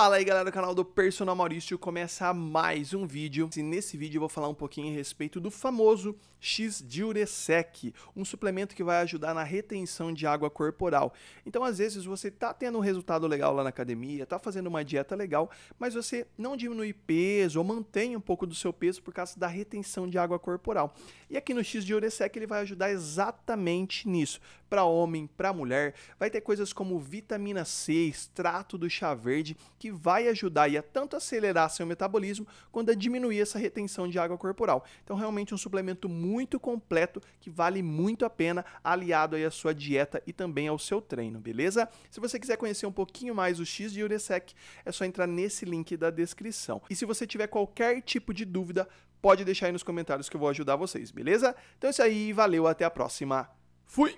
Fala aí galera do canal do Personal Maurício, começa mais um vídeo. E nesse vídeo eu vou falar um pouquinho a respeito do famoso X-Diuresec, um suplemento que vai ajudar na retenção de água corporal. Então às vezes você tá tendo um resultado legal lá na academia, tá fazendo uma dieta legal, mas você não diminui peso ou mantém um pouco do seu peso por causa da retenção de água corporal. E aqui no X-Diuresec ele vai ajudar exatamente nisso, para homem, para mulher. Vai ter coisas como vitamina C, extrato do chá verde, que que vai ajudar e a é tanto acelerar seu metabolismo quanto a diminuir essa retenção de água corporal. Então, realmente um suplemento muito completo que vale muito a pena, aliado aí à sua dieta e também ao seu treino, beleza? Se você quiser conhecer um pouquinho mais o X de Uresec, é só entrar nesse link da descrição. E se você tiver qualquer tipo de dúvida, pode deixar aí nos comentários que eu vou ajudar vocês, beleza? Então é isso aí, valeu, até a próxima. Fui!